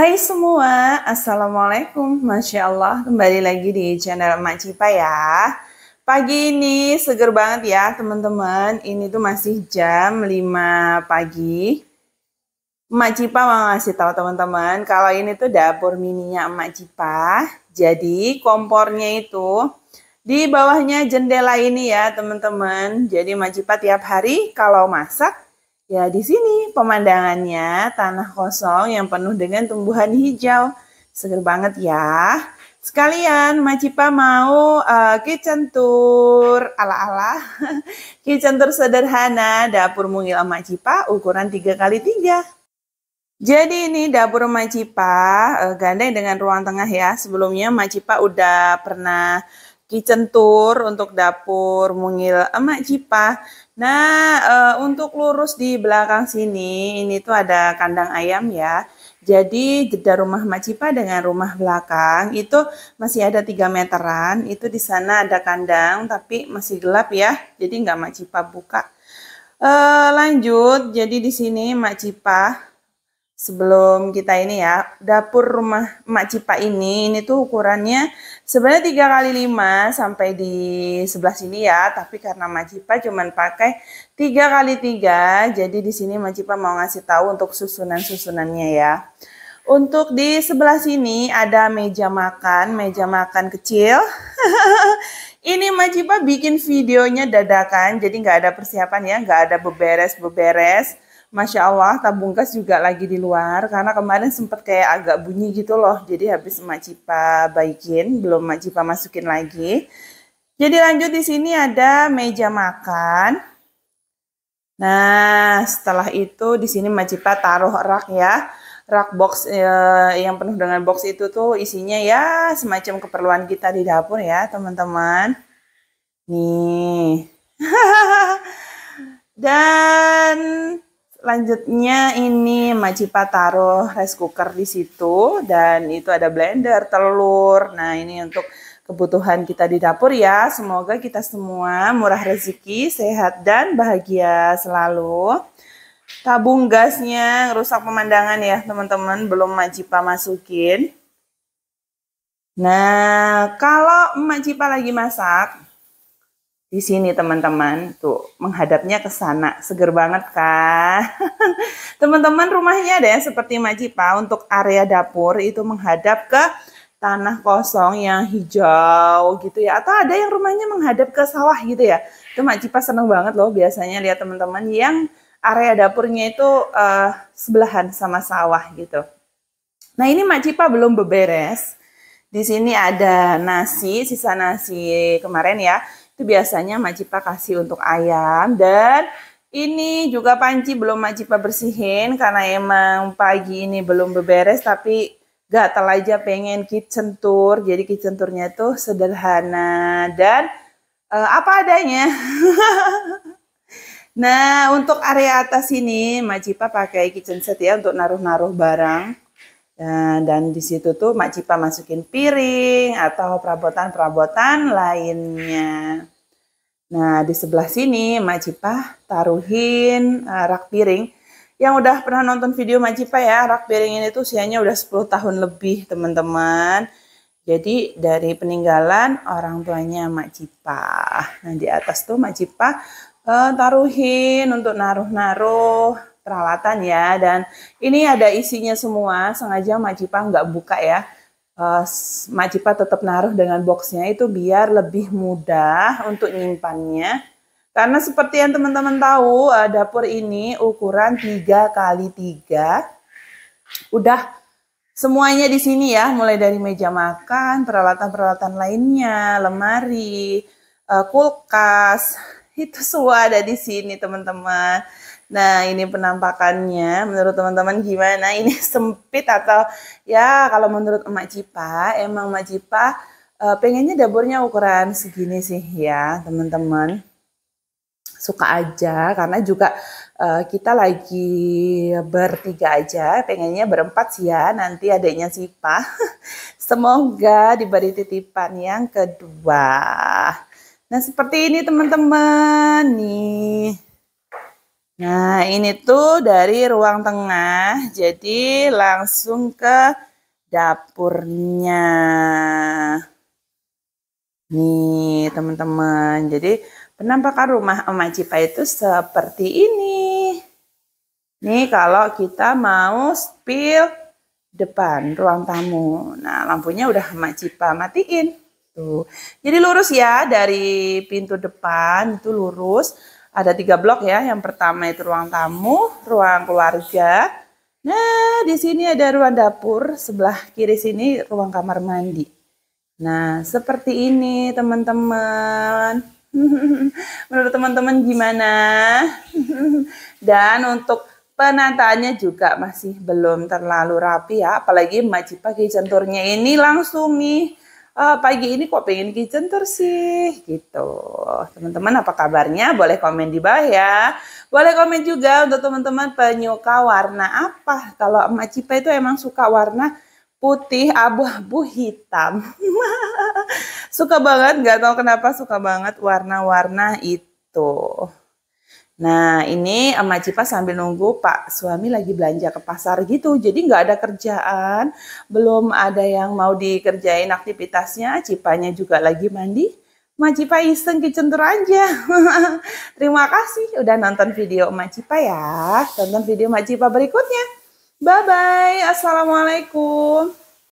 Hai semua, Assalamualaikum Masya Allah, kembali lagi di channel Mak Cipa ya Pagi ini seger banget ya teman-teman Ini tuh masih jam 5 pagi Mak Cipa mau ngasih tahu teman-teman Kalau ini tuh dapur mininya Mak Cipa Jadi kompornya itu di bawahnya jendela ini ya teman-teman Jadi Mak Cipa tiap hari kalau masak Ya, di sini pemandangannya tanah kosong yang penuh dengan tumbuhan hijau. Seger banget ya. Sekalian, Macipa mau uh, kitchen tour ala-ala. kitchen tour sederhana dapur mungil Macipa ukuran 3x3. Jadi ini dapur Macipa uh, eh, gandeng dengan ruang tengah ya. Sebelumnya Macipa udah pernah kitchen tour untuk dapur mungil emak eh, Cipa. Nah, e, untuk lurus di belakang sini ini tuh ada kandang ayam ya. Jadi jeda rumah emak Cipa dengan rumah belakang itu masih ada 3 meteran. Itu di sana ada kandang tapi masih gelap ya. Jadi nggak emak Cipa buka. E, lanjut, jadi di sini emak Cipa sebelum kita ini ya dapur rumah Mak Cipa ini ini tuh ukurannya sebenarnya tiga kali lima sampai di sebelah sini ya tapi karena Mak Cipa cuman pakai tiga kali tiga jadi di sini Mak Cipa mau ngasih tahu untuk susunan-susunannya ya untuk di sebelah sini ada meja makan meja makan kecil ini Mak Cipa bikin videonya dadakan jadi nggak ada persiapan ya nggak ada beberes-beberes Masya Allah tabung gas juga lagi di luar karena kemarin sempat kayak agak bunyi gitu loh. Jadi habis emak cipa baikin, belum emak cipa masukin lagi. Jadi lanjut di sini ada meja makan. Nah, setelah itu di sini Mbak Cipa taruh rak ya. Rak box eh, yang penuh dengan box itu tuh isinya ya semacam keperluan kita di dapur ya, teman-teman. Nih. Dan Lanjutnya ini Macipa taruh rice cooker di situ dan itu ada blender, telur. Nah ini untuk kebutuhan kita di dapur ya. Semoga kita semua murah rezeki, sehat dan bahagia selalu. Tabung gasnya rusak pemandangan ya teman-teman, belum Macipa masukin. Nah kalau Macipa lagi masak, di sini teman-teman tuh menghadapnya ke sana seger banget kan teman-teman rumahnya ada yang seperti Majipa untuk area dapur itu menghadap ke tanah kosong yang hijau gitu ya atau ada yang rumahnya menghadap ke sawah gitu ya itu Majipa seneng banget loh biasanya lihat teman-teman yang area dapurnya itu uh, sebelahan sama sawah gitu nah ini Majipa belum beberes di sini ada nasi sisa nasi kemarin ya itu biasanya Macipa kasih untuk ayam dan ini juga panci belum Macipa bersihin karena emang pagi ini belum beberes tapi gak aja pengen kitchen tour. Jadi kitchen tournya itu sederhana dan uh, apa adanya. nah, untuk area atas ini Macipa pakai kitchen set ya untuk naruh-naruh barang. Nah, dan di situ tuh Mak Cipa masukin piring atau perabotan-perabotan lainnya. Nah, di sebelah sini Mak Cipa taruhin uh, rak piring. Yang udah pernah nonton video Mak Cipa ya, rak piring ini tuh usianya udah 10 tahun lebih, teman-teman. Jadi dari peninggalan orang tuanya Mak Cipa. Nah, di atas tuh Mak Cipa uh, taruhin untuk naruh-naruh peralatan ya dan ini ada isinya semua sengaja Majipa nggak buka ya uh, tetap naruh dengan boxnya itu biar lebih mudah untuk nyimpannya. Karena seperti yang teman-teman tahu, eh, dapur ini ukuran 3 kali 3. Udah semuanya di sini ya, mulai dari meja makan, peralatan-peralatan lainnya, lemari, eh, kulkas, itu semua ada di sini teman-teman. Nah, ini penampakannya menurut teman-teman gimana? Ini sempit atau ya kalau menurut emak Cipa, emang emak Cipa uh, pengennya dapurnya ukuran segini sih ya teman-teman suka aja karena juga uh, kita lagi bertiga aja pengennya berempat sih ya nanti adanya Cipa, semoga diberi titipan yang kedua nah seperti ini teman-teman nih Nah, ini tuh dari ruang tengah, jadi langsung ke dapurnya. Nih, teman-teman. Jadi, penampakan rumah Emak Cipa itu seperti ini. Nih, kalau kita mau spill depan ruang tamu. Nah, lampunya udah Emak Cipa matiin. Tuh. Jadi lurus ya dari pintu depan itu lurus ada tiga blok ya. Yang pertama itu ruang tamu, ruang keluarga. Nah, di sini ada ruang dapur. Sebelah kiri sini ruang kamar mandi. Nah, seperti ini teman-teman. Menurut teman-teman gimana? Dan untuk penataannya juga masih belum terlalu rapi ya. Apalagi Maji pakai centurnya ini langsung nih uh, pagi ini kok pengen kitchen tour sih gitu. Teman-teman apa kabarnya? Boleh komen di bawah ya. Boleh komen juga untuk teman-teman penyuka warna apa. Kalau Emak Cipa itu emang suka warna putih, abu-abu, hitam. suka banget, nggak tahu kenapa suka banget warna-warna itu. Nah ini emak Cipa sambil nunggu Pak suami lagi belanja ke pasar gitu. Jadi nggak ada kerjaan, belum ada yang mau dikerjain aktivitasnya. Cipanya juga lagi mandi. Emak Cipa iseng kecentur aja. Terima kasih udah nonton video emak Cipa ya. Tonton video emak Cipa berikutnya. Bye-bye. Assalamualaikum.